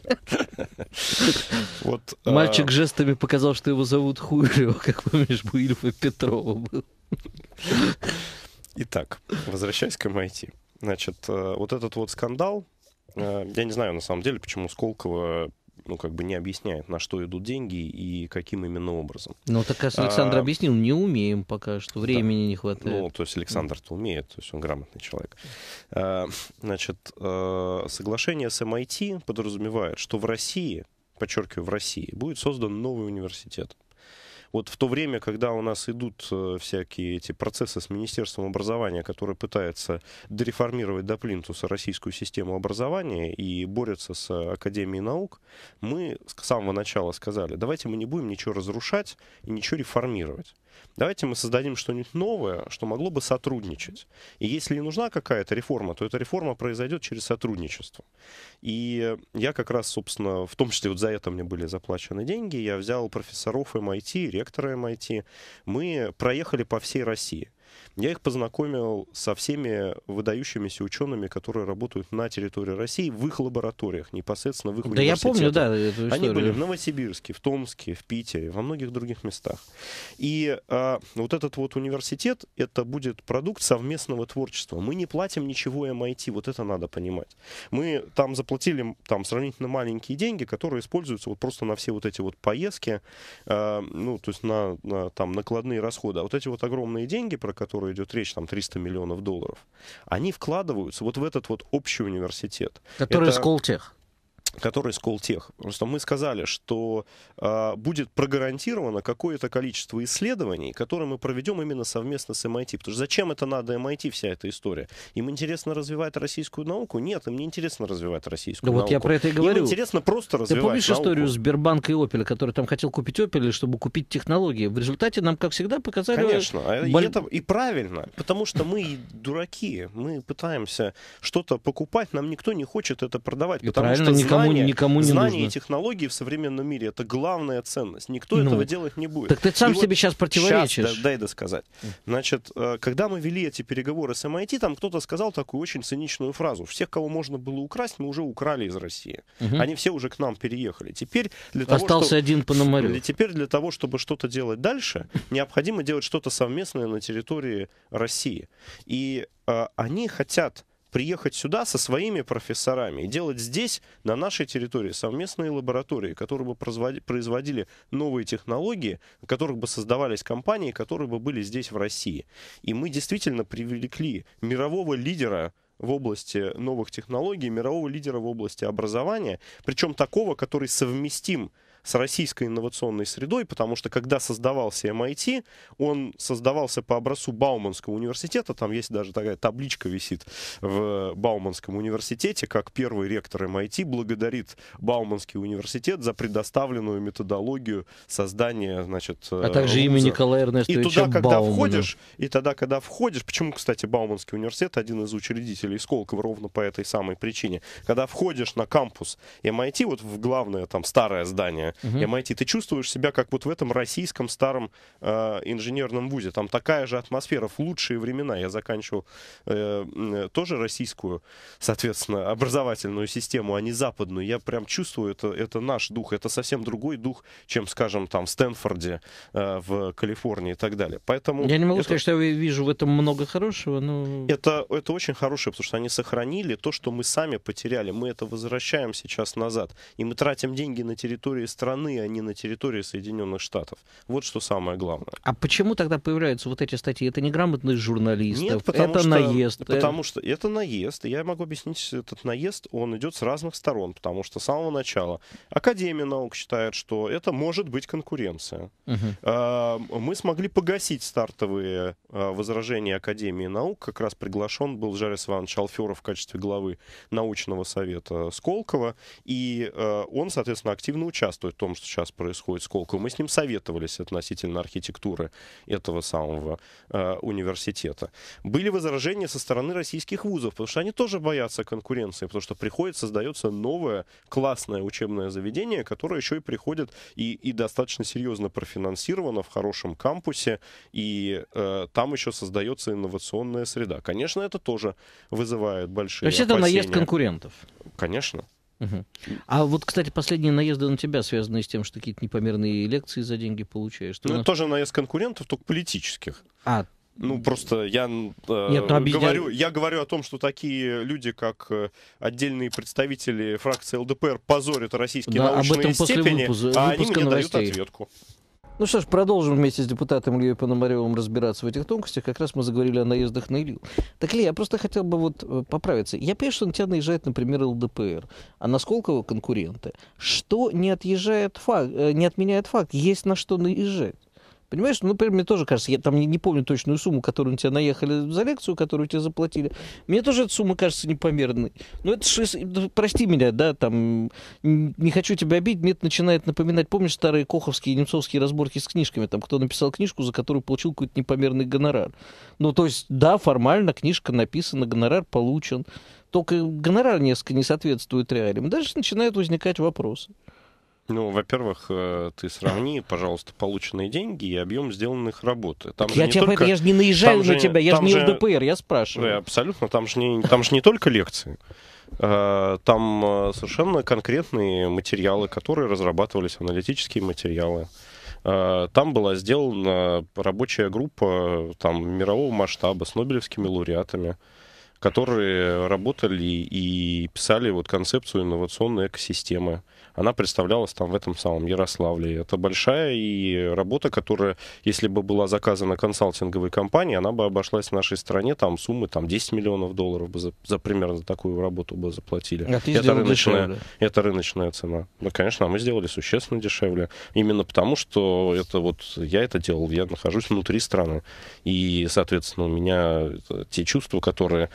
А, Мальчик жестами показал, что его зовут Хурио, как помнишь, у Ильфа Петрова был. Итак, возвращаясь к MIT. Значит, э, вот этот вот скандал, э, я не знаю на самом деле, почему Сколково ну, как бы не объясняет, на что идут деньги и каким именно образом. Ну, так, как Александр а, объяснил, не умеем пока что, времени да. не хватает. Ну, то есть Александр-то умеет, то есть он грамотный человек. А, значит, э, соглашение с MIT подразумевает, что в России, подчеркиваю, в России, будет создан новый университет вот в то время, когда у нас идут э, всякие эти процессы с Министерством образования, которые пытаются дореформировать до плинтуса российскую систему образования и борются с Академией наук, мы с самого начала сказали, давайте мы не будем ничего разрушать и ничего реформировать. Давайте мы создадим что-нибудь новое, что могло бы сотрудничать. И если и нужна какая-то реформа, то эта реформа произойдет через сотрудничество. И я как раз, собственно, в том числе вот за это мне были заплачены деньги, я взял профессоров MIT, ректора MIT, мы проехали по всей России. Я их познакомил со всеми выдающимися учеными, которые работают на территории России, в их лабораториях, непосредственно в их Да я помню, да. Они были в Новосибирске, в Томске, в Питере, во многих других местах. И а, вот этот вот университет, это будет продукт совместного творчества. Мы не платим ничего MIT, эм вот это надо понимать. Мы там заплатили там сравнительно маленькие деньги, которые используются вот просто на все вот эти вот поездки, а, ну, то есть на, на там накладные расходы. А вот эти вот огромные деньги, про которые которой идет речь, там 300 миллионов долларов, они вкладываются вот в этот вот общий университет. Который Это... из который с Колтех. Просто мы сказали, что э, будет прогарантировано какое-то количество исследований, которые мы проведем именно совместно с MIT. Потому что зачем это надо MIT, вся эта история? Им интересно развивать российскую науку? Нет, им не интересно развивать российскую да науку. Вот я про это и говорю. Им интересно просто развивать Ты помнишь науку? историю Сбербанка и Опеля, который там хотел купить Опель, чтобы купить технологии? В результате нам, как всегда, показали... Конечно, а боль... и это и правильно, потому что мы дураки, мы пытаемся что-то покупать, нам никто не хочет это продавать, и потому правильно, что никому знания, никому не знания нужно. и технологии в современном мире это главная ценность. Никто ну, этого делать не будет. Так ты сам и себе вот сейчас противоречишь. Сейчас, да, дай сказать. Значит, э, когда мы вели эти переговоры с MIT, эм там кто-то сказал такую очень циничную фразу: всех, кого можно было украсть, мы уже украли из России. Угу. Они все уже к нам переехали. Теперь для того, остался что... один Пономарев. Теперь для того, чтобы что-то делать дальше, необходимо делать что-то совместное на территории России. И э, они хотят приехать сюда со своими профессорами и делать здесь, на нашей территории, совместные лаборатории, которые бы производили новые технологии, в которых бы создавались компании, которые бы были здесь, в России. И мы действительно привлекли мирового лидера в области новых технологий, мирового лидера в области образования, причем такого, который совместим с российской инновационной средой, потому что когда создавался MIT, эм он создавался по образцу Бауманского университета, там есть даже такая табличка висит в Бауманском университете, как первый ректор MIT эм благодарит Бауманский университет за предоставленную методологию создания, значит, а э, также имя Николая Эрнестовича И туда, когда Баумана. входишь, и тогда, когда входишь, почему, кстати, Бауманский университет один из учредителей Сколково ровно по этой самой причине, когда входишь на кампус MIT, эм вот в главное там старое здание угу. MIT. Ты чувствуешь себя как вот в этом российском старом э, инженерном вузе. Там такая же атмосфера в лучшие времена. Я заканчивал э, тоже российскую, соответственно, образовательную систему, а не западную. Я прям чувствую, это, это наш дух, это совсем другой дух, чем, скажем, там в Стэнфорде, э, в Калифорнии и так далее. Поэтому я не могу это... сказать, что я вижу в этом много хорошего, но... Это, это очень хорошее, потому что они сохранили то, что мы сами потеряли. Мы это возвращаем сейчас назад. И мы тратим деньги на территории страны, страны, а не на территории Соединенных Штатов. Вот что самое главное. А почему тогда появляются вот эти статьи? Это неграмотность журналистов, Нет, потому это что, наезд. Э. Потому что это наезд. И я могу объяснить, этот наезд, он идет с разных сторон, потому что с самого начала Академия наук считает, что это может быть конкуренция. Угу. Мы смогли погасить стартовые а, возражения Академии наук. Как раз приглашен был Жарис Иванович Алферов в качестве главы научного совета Сколково. И а, он, соответственно, активно участвует том, что сейчас происходит с Колковым. Мы с ним советовались относительно архитектуры этого самого э, университета. Были возражения со стороны российских вузов, потому что они тоже боятся конкуренции, потому что приходит, создается новое классное учебное заведение, которое еще и приходит и, и достаточно серьезно профинансировано в хорошем кампусе, и э, там еще создается инновационная среда. Конечно, это тоже вызывает большие То это наезд конкурентов? Конечно. Угу. А вот, кстати, последние наезды на тебя связаны с тем, что какие-то непомерные лекции за деньги получаешь. Что ну, нас... тоже наезд конкурентов, только политических. А, ну, просто я, э, Нет, ну, объединя... говорю, я говорю о том, что такие люди, как э, отдельные представители фракции ЛДПр, позорят российские да, научные об этом степени, после выпуска, а они мне новостей. дают ответку. Ну что ж, продолжим вместе с депутатом Ильей Пономаревым разбираться в этих тонкостях. Как раз мы заговорили о наездах на Илью. Так, ли? я просто хотел бы вот э, поправиться. Я понимаю, что на тебя наезжает, например, ЛДПР, а насколько Сколково конкуренты. Что не, отъезжает факт, э, не отменяет факт? Есть на что наезжать. Понимаешь, ну, например, мне тоже кажется, я там не, не помню точную сумму, которую на тебя наехали за лекцию, которую тебе заплатили. Мне тоже эта сумма кажется непомерной. Но ну, это же, ну, прости меня, да, там, не хочу тебя обидеть, мне это начинает напоминать, помнишь, старые коховские и немцовские разборки с книжками, там, кто написал книжку, за которую получил какой-то непомерный гонорар. Ну, то есть, да, формально книжка написана, гонорар получен, только гонорар несколько не соответствует реалиям. Даже начинают возникать вопросы. Ну, во-первых, э, ты сравни, пожалуйста, полученные деньги и объем сделанных работ. Там я, тебя только... я же не наезжаю там на тебя, я же не же... ЛДПР, я спрашиваю. Да, абсолютно, там же не, там же не только лекции. Э, там э, совершенно конкретные материалы, которые разрабатывались, аналитические материалы. Там была сделана рабочая группа там, мирового масштаба с нобелевскими лауреатами которые работали и писали вот концепцию инновационной экосистемы она представлялась там в этом самом Ярославле. Это большая и работа, которая, если бы была заказана консалтинговой компанией, она бы обошлась в нашей стране там суммы там 10 миллионов долларов бы за, за примерно такую работу бы заплатили. А это, рыночная, это рыночная цена. Ну, конечно, а мы сделали существенно дешевле. Именно потому, что это вот я это делал, я нахожусь внутри страны. И, соответственно, у меня те чувства, которые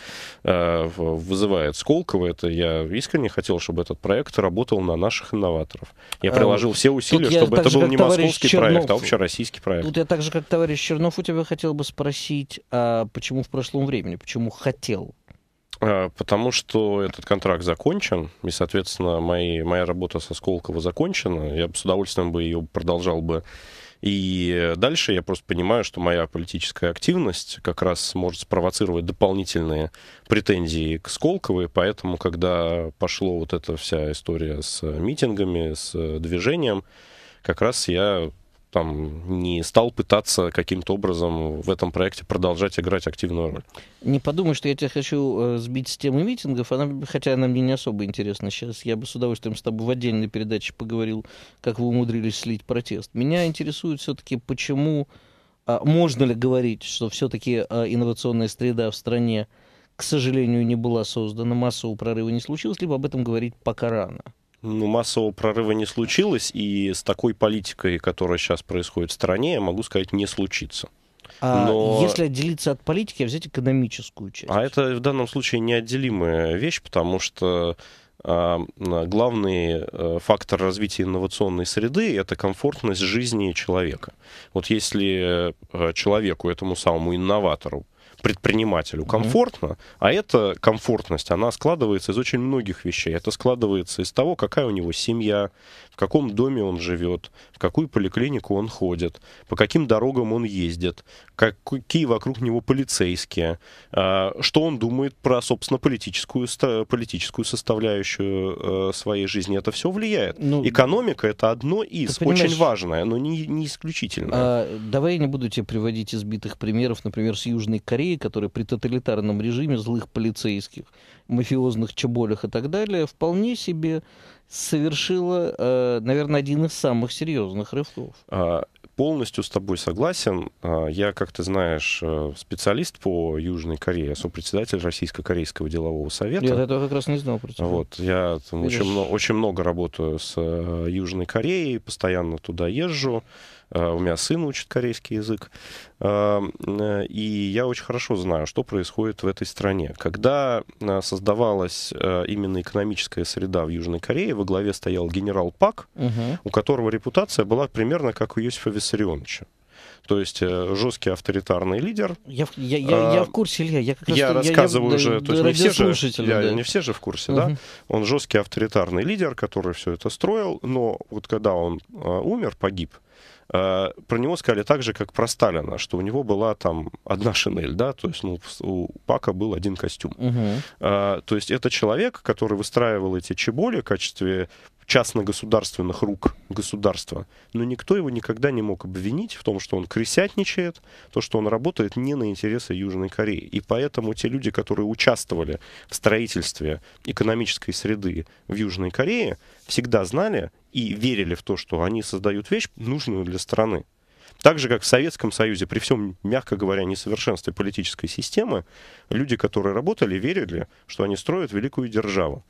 э, вызывает Сколково, это я искренне хотел, чтобы этот проект работал на наших молодых инноваторов. Я эм, приложил все усилия, Тут чтобы это был не московский Чернов, проект, а общероссийский проект. Тут я так же, как товарищ Чернов, у тебя хотел бы спросить, а почему в прошлом времени, почему хотел? Э, потому что этот контракт закончен, и, соответственно, мои, моя работа со Сколково закончена. Я бы с удовольствием бы ее продолжал бы и дальше я просто понимаю, что моя политическая активность как раз может спровоцировать дополнительные претензии к Сколковой, поэтому, когда пошло вот эта вся история с митингами, с движением, как раз я там не стал пытаться каким-то образом в этом проекте продолжать играть активную роль. Не подумай, что я тебя хочу э, сбить с темы митингов, она, хотя она мне не особо интересна сейчас. Я бы с удовольствием с тобой в отдельной передаче поговорил, как вы умудрились слить протест. Меня интересует все-таки, почему а, можно ли говорить, что все-таки а, инновационная среда в стране, к сожалению, не была создана, массового прорыва не случилось, либо об этом говорить пока рано? — ну, массового прорыва не случилось, и с такой политикой, которая сейчас происходит в стране, я могу сказать, не случится. А Но... если отделиться от политики, взять экономическую часть. А это в данном случае неотделимая вещь, потому что а, главный э, фактор развития инновационной среды — это комфортность жизни человека. Вот если э, человеку, этому самому инноватору, предпринимателю комфортно, mm-hmm. а эта комфортность, она складывается из очень многих вещей. Это складывается из того, какая у него семья, каком доме он живет, в какую поликлинику он ходит, по каким дорогам он ездит, какие вокруг него полицейские, а, что он думает про, собственно, политическую, политическую составляющую э, своей жизни. Это все влияет. Ну, Экономика — это одно из, очень важное, но не, не исключительное. А, давай я не буду тебе приводить избитых примеров, например, с Южной Кореи, которая при тоталитарном режиме злых полицейских, мафиозных чеболях и так далее, вполне себе совершила, э, наверное, один из самых серьезных рывков. А, полностью с тобой согласен. А, я, как ты знаешь, э, специалист по Южной Корее, сопредседатель Российско-Корейского делового совета. Я этого как раз не знал. Про тебя. Вот, я там, очень, много, очень много работаю с э, Южной Кореей, постоянно туда езжу. Э, у меня сын учит корейский язык. Эм, э, и я очень хорошо знаю, что происходит в этой стране. Когда э, создавалась именно экономическая среда в Южной Корее, во главе стоял генерал Пак, угу. у которого репутация была примерно как у Юсифа Виссарионовича. То есть жесткий авторитарный лидер. Я, я, я, я в курсе, Илья. Я, как раз, я рассказываю я, уже, то есть не все, же, да. не все же в курсе, угу. да. Он жесткий авторитарный лидер, который все это строил, но вот когда он умер, погиб, Э, про него сказали так же, как про Сталина, что у него была там одна шинель, да, то есть ну, у Пака был один костюм. Угу. То есть это человек, который выстраивал эти чеболи в качестве частно-государственных рук государства. Но никто его никогда не мог обвинить в том, что он крысятничает, то, что он работает не на интересы Южной Кореи. И поэтому те люди, которые участвовали в строительстве экономической среды в Южной Корее, всегда знали и верили в то, что они создают вещь, нужную для страны. Так же, как в Советском Союзе, при всем, мягко говоря, несовершенстве политической системы, люди, которые работали, верили, что они строят великую державу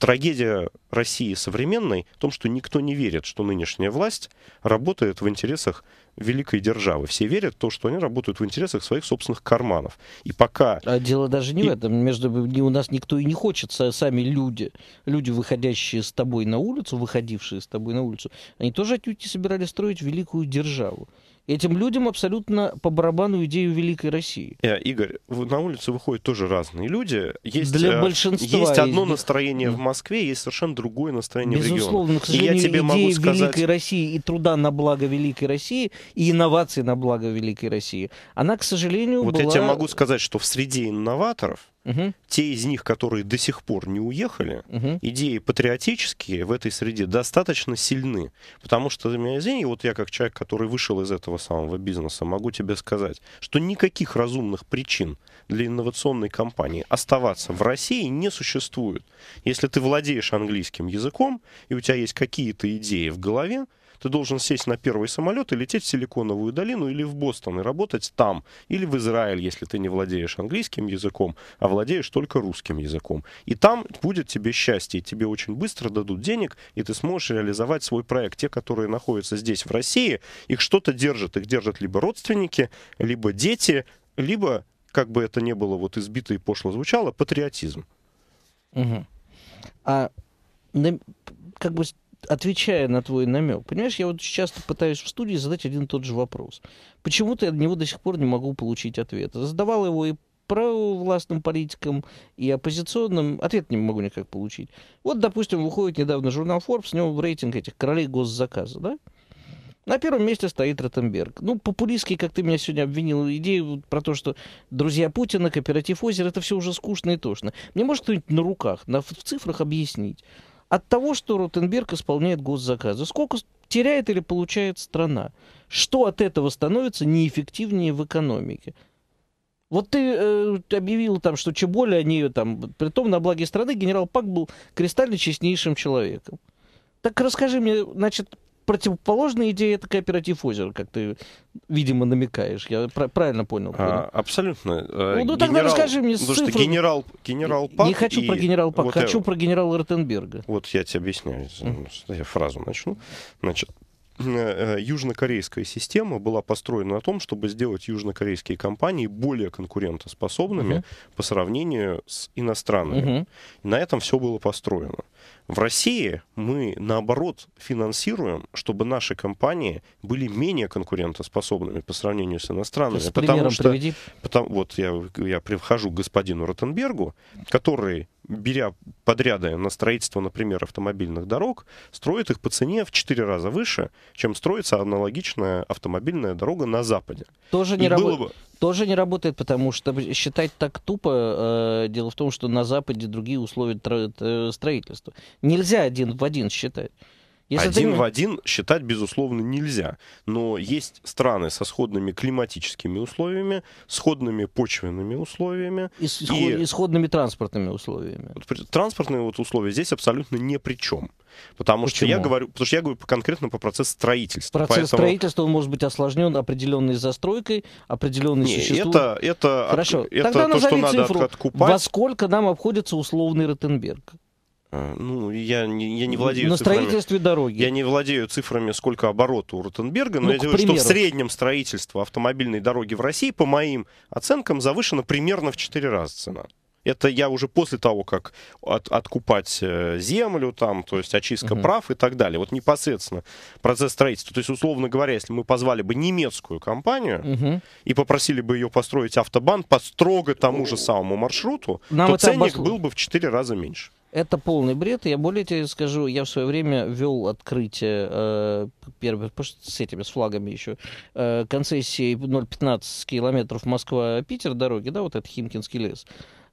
трагедия России современной в том, что никто не верит, что нынешняя власть работает в интересах великой державы. Все верят в то, что они работают в интересах своих собственных карманов. И пока... А дело даже не и... в этом. Между... У нас никто и не хочет. Сами люди, люди, выходящие с тобой на улицу, выходившие с тобой на улицу, они тоже отнюдь не собирались строить великую державу. Этим людям абсолютно по барабану идею Великой России. Э, Игорь, на улицу выходят тоже разные люди. Есть, Для э, большинства. Есть одно из... настроение в Москве, есть совершенно другое настроение Безусловно, в регионе. Безусловно, к сожалению, идеи сказать... Великой России и труда на благо Великой России, и инноваций на благо Великой России, она, к сожалению, Вот была... я тебе могу сказать, что в среде инноваторов Угу. Те из них, которые до сих пор не уехали, угу. идеи патриотические в этой среде достаточно сильны. Потому что, меня извини, вот я как человек, который вышел из этого самого бизнеса, могу тебе сказать, что никаких разумных причин для инновационной компании оставаться в России не существует. Если ты владеешь английским языком, и у тебя есть какие-то идеи в голове, ты должен сесть на первый самолет и лететь в Силиконовую долину или в Бостон и работать там. Или в Израиль, если ты не владеешь английским языком, а владеешь только русским языком. И там будет тебе счастье, тебе очень быстро дадут денег, и ты сможешь реализовать свой проект. Те, которые находятся здесь, в России, их что-то держат. Их держат либо родственники, либо дети, либо, как бы это ни было вот избито и пошло звучало, патриотизм. Угу. А как бы отвечая на твой намек, понимаешь, я вот часто пытаюсь в студии задать один и тот же вопрос. Почему-то я от него до сих пор не могу получить ответ. Задавал его и правовластным политикам и оппозиционным ответ не могу никак получить. Вот, допустим, выходит недавно журнал Forbes, с него рейтинг этих королей госзаказа, да? На первом месте стоит Ротенберг. Ну, популистский, как ты меня сегодня обвинил, идею про то, что друзья Путина, кооператив «Озеро» — это все уже скучно и тошно. Мне может кто-нибудь на руках, на, в цифрах объяснить, от того, что Ротенберг исполняет госзаказы. Сколько теряет или получает страна? Что от этого становится неэффективнее в экономике? Вот ты э, объявил там, что Чеболи, они там, при том на благе страны, генерал Пак был кристально честнейшим человеком. Так расскажи мне, значит, противоположная идея это кооператив озера, как ты, видимо, намекаешь. Я правильно понял? понял? А, абсолютно. Э, ну, ну тогда расскажи мне потому цифры. Что генерал, генерал Пак Не хочу и... про генерал Пак, вот хочу я... про генерала Ротенберга. Вот я тебе объясняю. Я фразу начну. Значит, Э, южнокорейская система была построена на том, чтобы сделать южнокорейские компании более конкурентоспособными угу. по сравнению с иностранными. Угу. На этом все было построено. В России мы, наоборот, финансируем, чтобы наши компании были менее конкурентоспособными по сравнению с иностранными. С потому что, Потому, вот я, я прихожу к господину Ротенбергу, который беря подряды на строительство, например, автомобильных дорог, строит их по цене в 4 раза выше, чем строится аналогичная автомобильная дорога на Западе. Тоже не, раб... бы... Тоже не работает, потому что считать так тупо, э, дело в том, что на Западе другие условия э, строительства. Нельзя один в один считать. Если один ты... в один считать, безусловно, нельзя. Но есть страны со сходными климатическими условиями, сходными почвенными условиями. И, с... и... и сходными транспортными условиями. Транспортные вот условия здесь абсолютно ни при чем. Потому Почему? что я говорю, потому что я говорю конкретно по процессу строительства. Процесс поэтому... строительства он может быть осложнен определенной застройкой, определенной Не, существует. Это, это, Хорошо. это Тогда то, что надо цифру, откупать. Во сколько нам обходится условный Ротенберг? Э, ну, я не, я не владею На цифрами. дороги. Я не владею цифрами, сколько оборота у Ротенберга, но ну, я говорю, примеру. что в среднем строительство автомобильной дороги в России, по моим оценкам, завышено примерно в 4 раза цена. Это я уже после того, как от, откупать э, землю, там, то есть очистка угу. прав и так далее. Вот непосредственно процесс строительства. То есть, условно говоря, если мы позвали бы немецкую компанию угу. и попросили бы ее построить автобан по строго тому же ну, самому маршруту, Нам то ценник обошло. был бы в 4 раза меньше. Это полный бред. Я более тебе скажу, я в свое время вел открытие э, первое, с этими, с флагами еще, э, концессии 0,15 километров Москва-Питер дороги, да, вот этот Химкинский лес.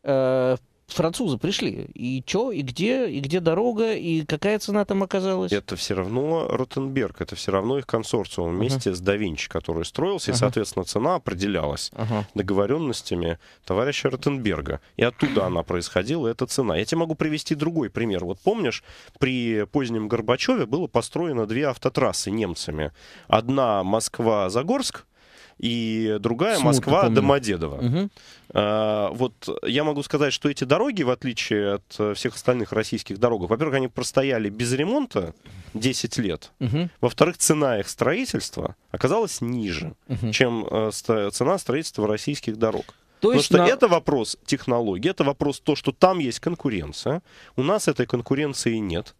Э, французы пришли. И чё, и где, и где дорога, и какая цена там оказалась? Это все равно Ротенберг, это все равно их консорциум вместе uh-huh. с Давинчи, который строился, uh-huh. и, соответственно, цена определялась uh-huh. договоренностями товарища Ротенберга. И оттуда она происходила, эта цена. Я тебе могу привести другой пример. Вот помнишь, при позднем Горбачеве было построено две автотрассы немцами. Одна Москва-Загорск, и другая Смутно Москва помню. Домодедово. Угу. вот я могу сказать, что эти дороги, в отличие от э, всех остальных российских дорог, во-первых, они простояли без ремонта 10 лет. Угу. Во-вторых, цена их строительства оказалась ниже, угу. чем э, цена строительства российских дорог. То Потому что на... это вопрос технологии, это вопрос то, что там есть конкуренция. У нас этой конкуренции нет.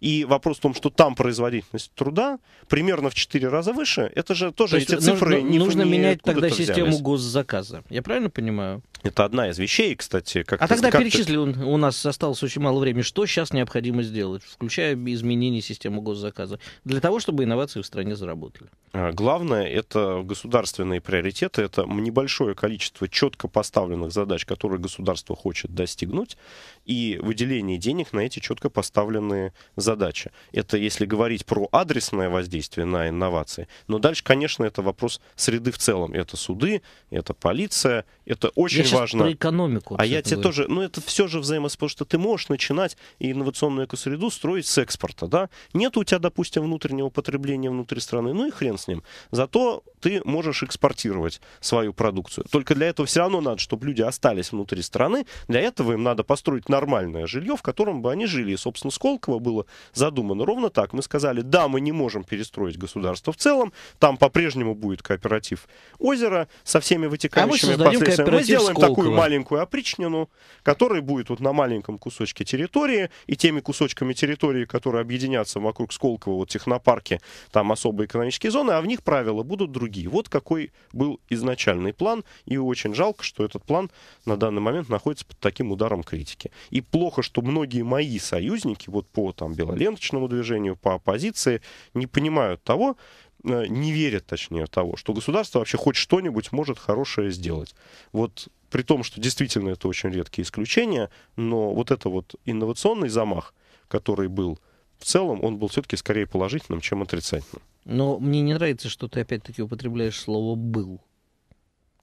И вопрос в том, что там производительность труда примерно в 4 раза выше. Это же тоже То эти нужно, э, цифры нужно, не Нужно менять тогда систему взялись. госзаказа. Я правильно понимаю? Это одна из вещей, кстати. Как а ты, тогда как перечисли, ты... у нас осталось очень мало времени, что сейчас необходимо сделать, включая изменение системы госзаказа, для того, чтобы инновации в стране заработали. А, главное, это государственные приоритеты, это небольшое количество четко поставленных задач, которые государство хочет достигнуть, и выделение денег на эти четко поставленные задачи задача. Это если говорить про адресное воздействие на инновации. Но дальше, конечно, это вопрос среды в целом. Это суды, это полиция, это очень я важно. Про экономику. А я тебе говорю. тоже, ну это все же взаимосвязано, потому что ты можешь начинать инновационную экосреду строить с экспорта, да? Нет у тебя, допустим, внутреннего потребления внутри страны, ну и хрен с ним. Зато ты можешь экспортировать свою продукцию. Только для этого все равно надо, чтобы люди остались внутри страны. Для этого им надо построить нормальное жилье, в котором бы они жили. И, собственно, Сколково было задумано. Ровно так. Мы сказали, да, мы не можем перестроить государство в целом, там по-прежнему будет кооператив озера со всеми вытекающими а мы последствиями. Мы сделаем Сколково. такую маленькую опричнину, которая будет вот на маленьком кусочке территории, и теми кусочками территории, которые объединятся вокруг Сколково, вот технопарки, там особые экономические зоны, а в них правила будут другие. Вот какой был изначальный план, и очень жалко, что этот план на данный момент находится под таким ударом критики. И плохо, что многие мои союзники, вот по там Беларуси, ленточному движению, по оппозиции, не понимают того, э, не верят, точнее, в того, что государство вообще хоть что-нибудь может хорошее сделать. Вот при том, что действительно это очень редкие исключения, но вот это вот инновационный замах, который был в целом, он был все-таки скорее положительным, чем отрицательным. Но мне не нравится, что ты опять-таки употребляешь слово «был».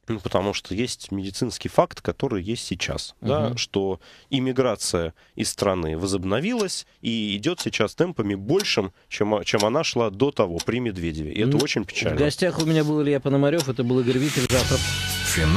Ну, потому что есть медицинский факт, который есть сейчас, угу. да, что иммиграция из страны возобновилась и идет сейчас темпами большим, чем, а, чем она шла до того, при Медведеве. И ну, это очень печально. В гостях у меня был Илья Пономарев, это был Игорь Виттер. Завтра...